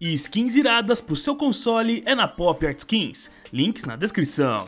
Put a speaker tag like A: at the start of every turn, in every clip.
A: E skins iradas pro seu console é na Pop Art Skins, links na descrição.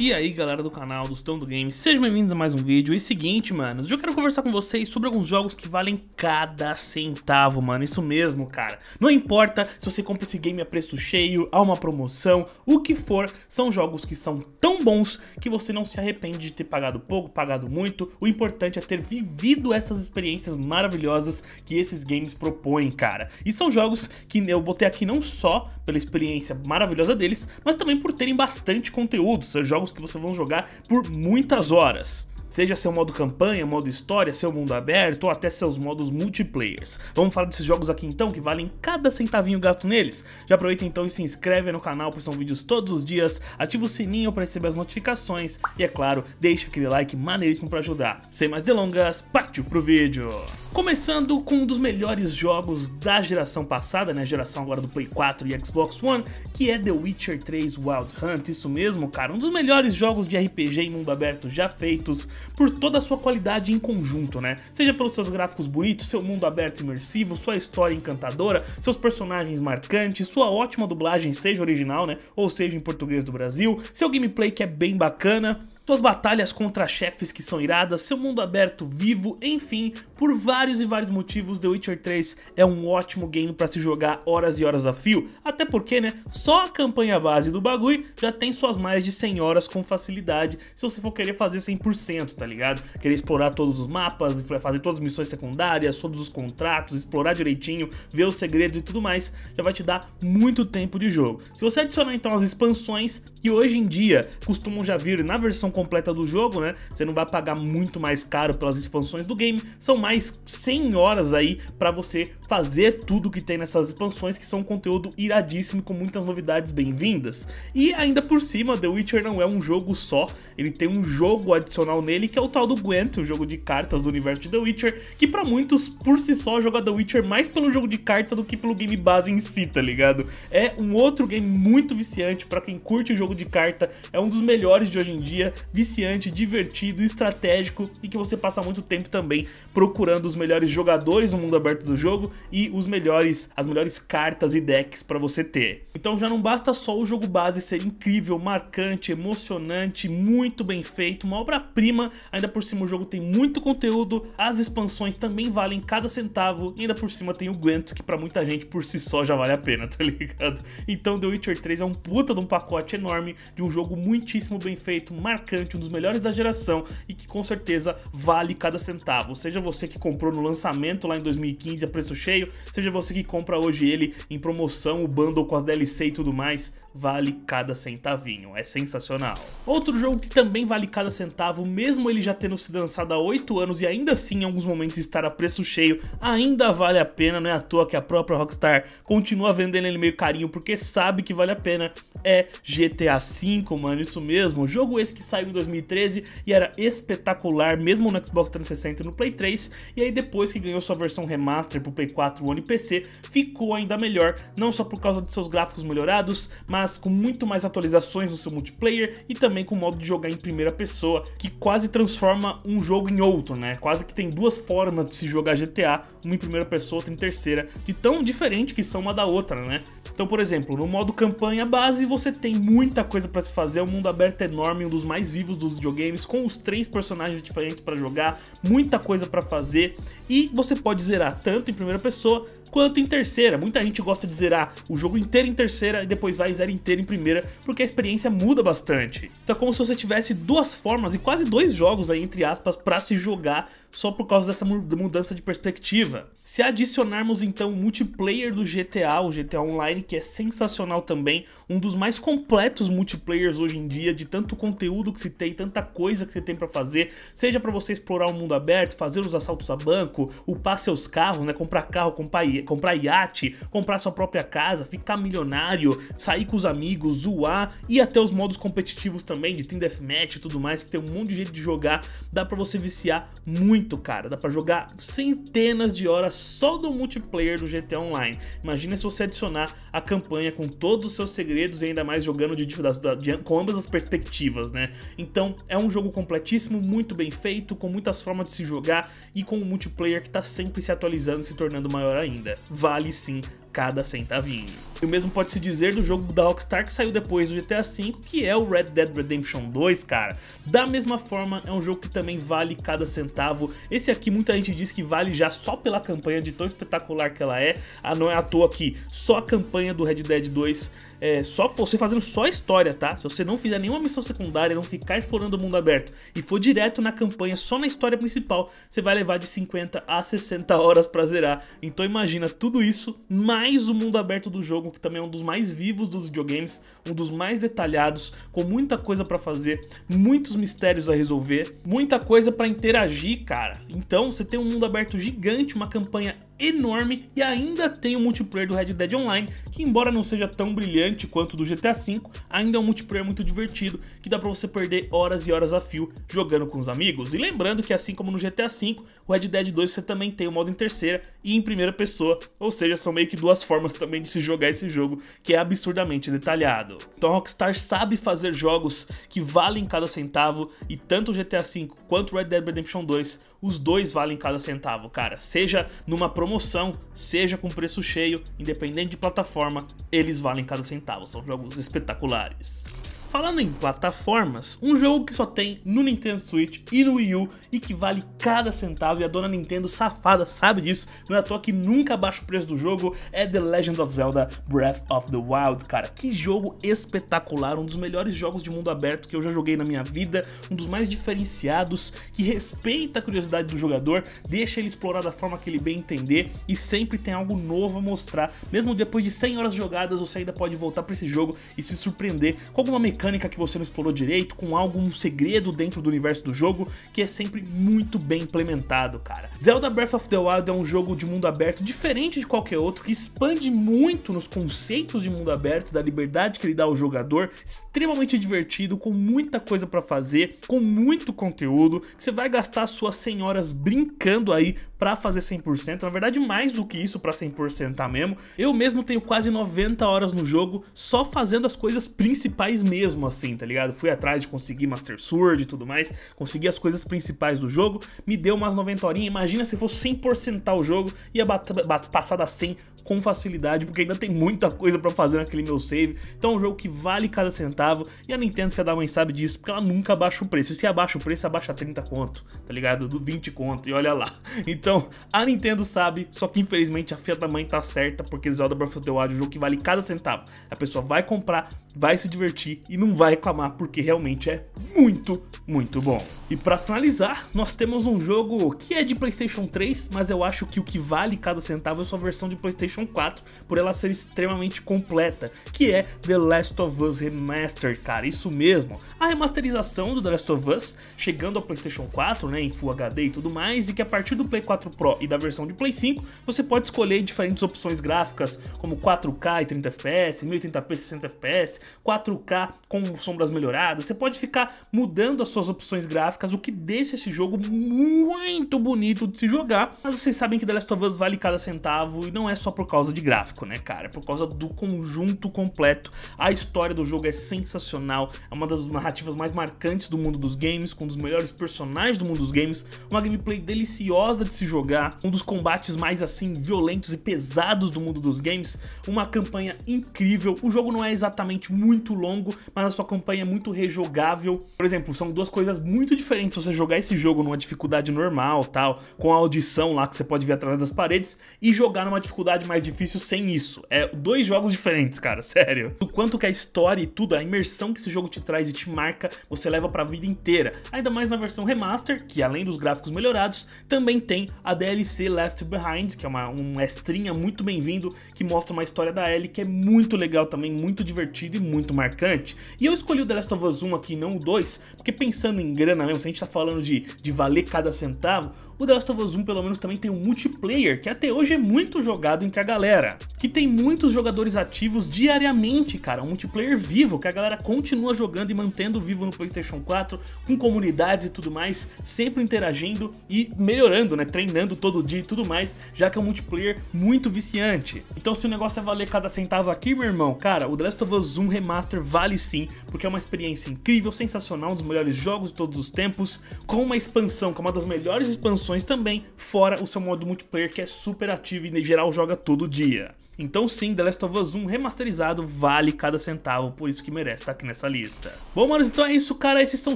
A: E aí galera do canal do Estão do Game, sejam bem-vindos a mais um vídeo. E seguinte, mano, eu quero conversar com vocês sobre alguns jogos que valem cada centavo, mano. Isso mesmo, cara. Não importa se você compra esse game a preço cheio, a uma promoção, o que for, são jogos que são tão bons que você não se arrepende de ter pagado pouco, pagado muito. O importante é ter vivido essas experiências maravilhosas que esses games propõem, cara. E são jogos que eu botei aqui não só pela experiência maravilhosa deles, mas também por terem bastante conteúdo. São jogos jogos que vocês vão jogar por muitas horas seja seu modo campanha, modo história, seu mundo aberto ou até seus modos multiplayers. Vamos falar desses jogos aqui então que valem cada centavinho gasto neles? Já aproveita então e se inscreve no canal, pois são vídeos todos os dias, ativa o sininho para receber as notificações e é claro, deixa aquele like maneiríssimo para ajudar. Sem mais delongas, partiu pro vídeo! Começando com um dos melhores jogos da geração passada, né, geração agora do Play 4 e Xbox One, que é The Witcher 3 Wild Hunt, isso mesmo cara, um dos melhores jogos de RPG em mundo aberto já feitos, por toda a sua qualidade em conjunto, né? Seja pelos seus gráficos bonitos, seu mundo aberto e imersivo, sua história encantadora, seus personagens marcantes, sua ótima dublagem, seja original, né? Ou seja, em português do Brasil, seu gameplay que é bem bacana suas batalhas contra chefes que são iradas, seu mundo aberto vivo, enfim, por vários e vários motivos The Witcher 3 é um ótimo game para se jogar horas e horas a fio, até porque, né, só a campanha base do bagulho já tem suas mais de 100 horas com facilidade, se você for querer fazer 100%, tá ligado? Querer explorar todos os mapas, fazer todas as missões secundárias, todos os contratos, explorar direitinho, ver os segredos e tudo mais, já vai te dar muito tempo de jogo. Se você adicionar então as expansões, que hoje em dia costumam já vir na versão completa do jogo, né? Você não vai pagar muito mais caro pelas expansões do game. São mais 100 horas aí para você fazer tudo que tem nessas expansões, que são um conteúdo iradíssimo com muitas novidades bem-vindas. E ainda por cima, The Witcher não é um jogo só, ele tem um jogo adicional nele que é o tal do Gwent, o jogo de cartas do universo de The Witcher, que para muitos por si só joga The Witcher mais pelo jogo de carta do que pelo game base em si, tá ligado? É um outro game muito viciante para quem curte o jogo de carta, é um dos melhores de hoje em dia, viciante, divertido, estratégico e que você passa muito tempo também procurando os melhores jogadores no mundo aberto do jogo e os melhores, as melhores cartas e decks para você ter. Então já não basta só o jogo base ser incrível, marcante, emocionante, muito bem feito, uma obra-prima, ainda por cima o jogo tem muito conteúdo, as expansões também valem cada centavo e ainda por cima tem o Gwent que para muita gente por si só já vale a pena, tá ligado? Então The Witcher 3 é um puta de um pacote enorme de um jogo muitíssimo bem feito, marcante importante, um dos melhores da geração e que com certeza vale cada centavo. Seja você que comprou no lançamento lá em 2015 a preço cheio, seja você que compra hoje ele em promoção, o bundle com as DLC e tudo mais, vale cada centavinho. É sensacional. Outro jogo que também vale cada centavo, mesmo ele já tendo sido lançado há 8 anos e ainda assim em alguns momentos estar a preço cheio, ainda vale a pena, não é à toa que a própria Rockstar continua vendendo ele meio carinho porque sabe que vale a pena, é GTA V, mano, isso mesmo. Jogo esse que saiu em 2013 e era espetacular, mesmo no Xbox 360 e no Play 3. E aí depois que ganhou sua versão remaster pro Play 4, One e PC, ficou ainda melhor, não só por causa de seus gráficos melhorados, mas com muito mais atualizações no seu multiplayer e também com o modo de jogar em primeira pessoa, que quase transforma um jogo em outro, né? Quase que tem duas formas de se jogar GTA, uma em primeira pessoa, outra em terceira, de tão diferente que são uma da outra, né? Então, por exemplo, no modo campanha base, você tem muita coisa para se fazer, o é mundo aberto é enorme, um dos mais vivos dos videogames, com os três personagens diferentes para jogar, muita coisa para fazer e você pode zerar tanto em primeira pessoa quanto em terceira. Muita gente gosta de zerar o jogo inteiro em terceira e depois vai zerar inteiro em primeira, porque a experiência muda bastante. Então é como se você tivesse duas formas e quase dois jogos aí, entre aspas, para se jogar só por causa dessa mudança de perspectiva. Se adicionarmos então o multiplayer do GTA, o GTA Online, que é sensacional também, um dos mais completos multiplayers hoje em dia, de tanto conteúdo que se tem, tanta coisa que você tem para fazer, seja para você explorar o um mundo aberto, fazer os assaltos a banco, upar seus carros, né, comprar carro, comprar comprar iate, comprar sua própria casa, ficar milionário, sair com os amigos, zoar e até os modos competitivos também de Team Deathmatch e tudo mais, que tem um monte de jeito de jogar, dá para você viciar muito, cara. Dá para jogar centenas de horas só do multiplayer do GTA Online. Imagina se você adicionar a campanha com todos os seus segredos e ainda mais jogando de, de, de, com ambas as perspectivas, né? Então é um jogo completíssimo, muito bem feito, com muitas formas de se jogar e com um multiplayer que tá sempre se atualizando e se tornando maior ainda ainda. Vale sim cada centavinho. E o mesmo pode se dizer do jogo da Rockstar que saiu depois do GTA V, que é o Red Dead Redemption 2, cara. Da mesma forma, é um jogo que também vale cada centavo. Esse aqui muita gente diz que vale já só pela campanha de tão espetacular que ela é. Ah, não é à toa que só a campanha do Red Dead 2 é, só você fazendo só a história, tá? Se você não fizer nenhuma missão secundária, não ficar explorando o mundo aberto e for direto na campanha, só na história principal, você vai levar de 50 a 60 horas pra zerar. Então imagina tudo isso, mais mais o mundo aberto do jogo, que também é um dos mais vivos dos videogames, um dos mais detalhados, com muita coisa para fazer, muitos mistérios a resolver, muita coisa para interagir, cara. Então, você tem um mundo aberto gigante, uma campanha enorme e ainda tem o multiplayer do Red Dead Online, que embora não seja tão brilhante quanto do GTA V, ainda é um multiplayer muito divertido, que dá pra você perder horas e horas a fio jogando com os amigos. E lembrando que assim como no GTA V, o Red Dead 2 você também tem o modo em terceira e em primeira pessoa, ou seja, são meio que duas formas também de se jogar esse jogo, que é absurdamente detalhado. Então a Rockstar sabe fazer jogos que valem cada centavo, e tanto o GTA V quanto o Red Dead Redemption 2 os dois valem cada centavo, cara. Seja numa promoção, seja com preço cheio, independente de plataforma, eles valem cada centavo. São jogos espetaculares. Falando em plataformas, um jogo que só tem no Nintendo Switch e no Wii U e que vale cada centavo, e a dona Nintendo safada sabe disso, não é à toa que nunca baixa o preço do jogo, é The Legend of Zelda Breath of the Wild, cara. Que jogo espetacular, um dos melhores jogos de mundo aberto que eu já joguei na minha vida, um dos mais diferenciados, que respeita a curiosidade do jogador, deixa ele explorar da forma que ele bem entender e sempre tem algo novo a mostrar, mesmo depois de 100 horas jogadas, você ainda pode voltar para esse jogo e se surpreender com alguma mecânica mecânica que você não explorou direito, com algum segredo dentro do universo do jogo que é sempre muito bem implementado, cara. Zelda Breath of the Wild é um jogo de mundo aberto diferente de qualquer outro, que expande muito nos conceitos de mundo aberto, da liberdade que ele dá ao jogador, extremamente divertido, com muita coisa para fazer, com muito conteúdo, que você vai gastar suas 100 horas brincando aí para fazer 100%, na verdade mais do que isso para 100% tá mesmo. Eu mesmo tenho quase 90 horas no jogo só fazendo as coisas principais mesmo mesmo assim, tá ligado? Fui atrás de conseguir Master Sword e tudo mais, consegui as coisas principais do jogo, me deu umas 90 horinhas, imagina se fosse 100% o jogo, ia passar das 100 com facilidade, porque ainda tem muita coisa para fazer naquele meu save. Então é um jogo que vale cada centavo e a Nintendo filha da mãe sabe disso, porque ela nunca abaixa o preço. E se abaixa o preço, abaixa 30 conto, tá ligado? Do 20 conto, e olha lá. Então a Nintendo sabe, só que infelizmente a filha da mãe tá certa, porque Zelda Breath of the Wild é um jogo que vale cada centavo. A pessoa vai comprar, vai se divertir e não vai reclamar, porque realmente é muito, muito bom. E para finalizar, nós temos um jogo que é de PlayStation 3, mas eu acho que o que vale cada centavo é sua versão de PlayStation PlayStation 4 por ela ser extremamente completa, que é The Last of Us Remastered, cara, isso mesmo. A remasterização do The Last of Us, chegando ao PlayStation 4, né, em Full HD e tudo mais, e que a partir do Play 4 Pro e da versão de Play 5, você pode escolher diferentes opções gráficas, como 4K e 30 FPS, 1080p e 60 FPS, 4K com sombras melhoradas, você pode ficar mudando as suas opções gráficas, o que deixa esse jogo muito bonito de se jogar, mas vocês sabem que The Last of Us vale cada centavo e não é só por causa de gráfico, né, cara? É por causa do conjunto completo. A história do jogo é sensacional, é uma das narrativas mais marcantes do mundo dos games, com um dos melhores personagens do mundo dos games, uma gameplay deliciosa de se jogar, um dos combates mais assim violentos e pesados do mundo dos games, uma campanha incrível. O jogo não é exatamente muito longo, mas a sua campanha é muito rejogável. Por exemplo, são duas coisas muito diferentes você jogar esse jogo numa dificuldade normal, tal, com a audição lá que você pode ver atrás das paredes e jogar numa dificuldade mais difícil sem isso. É dois jogos diferentes, cara, sério. Do quanto que a história e tudo, a imersão que esse jogo te traz e te marca, você leva pra vida inteira. Ainda mais na versão remaster, que além dos gráficos melhorados, também tem a DLC Left Behind, que é uma, um estrinha muito bem-vindo, que mostra uma história da Ellie que é muito legal também, muito divertido e muito marcante. E eu escolhi o The Last of Us 1 aqui, não o 2, porque pensando em grana mesmo, se a gente tá falando de, de valer cada centavo, o The Last of Us 1 pelo menos também tem um multiplayer que até hoje é muito jogado entre a galera, que tem muitos jogadores ativos diariamente, cara, um multiplayer vivo que a galera continua jogando e mantendo vivo no PlayStation 4, com comunidades e tudo mais, sempre interagindo e melhorando, né, treinando todo dia e tudo mais, já que é um multiplayer muito viciante. Então se o negócio é valer cada centavo aqui, meu irmão, cara, o The Last of Us 1 Remaster vale sim, porque é uma experiência incrível, sensacional, um dos melhores jogos de todos os tempos, com uma expansão, que é uma das melhores expansões também, fora o seu modo multiplayer que é super ativo e em geral joga todo dia. Então sim, The Last of Us 1 remasterizado vale cada centavo, por isso que merece estar tá aqui nessa lista. Bom, mano, então é isso, cara. Esses são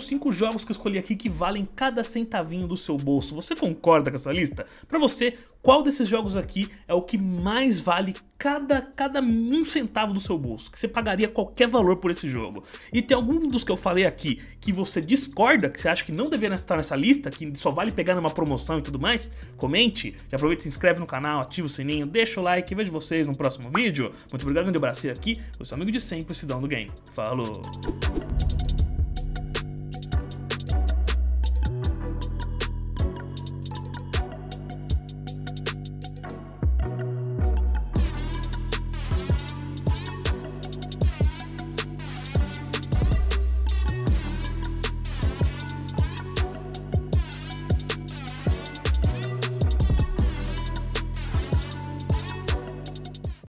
A: 5 jogos que eu escolhi aqui que valem cada centavinho do seu bolso. Você concorda com essa lista? Pra você, qual desses jogos aqui é o que mais vale cada, cada um centavo do seu bolso, que você pagaria qualquer valor por esse jogo. E tem algum dos que eu falei aqui que você discorda, que você acha que não deveria estar nessa lista, que só vale pegar numa promoção e tudo mais? Comente, já aproveita, se inscreve no canal, ativa o sininho, deixa o like, vejo vocês no próximo vídeo. Muito obrigado, grande abraço aqui, eu sou amigo de sempre, Sidão do Game. Falou!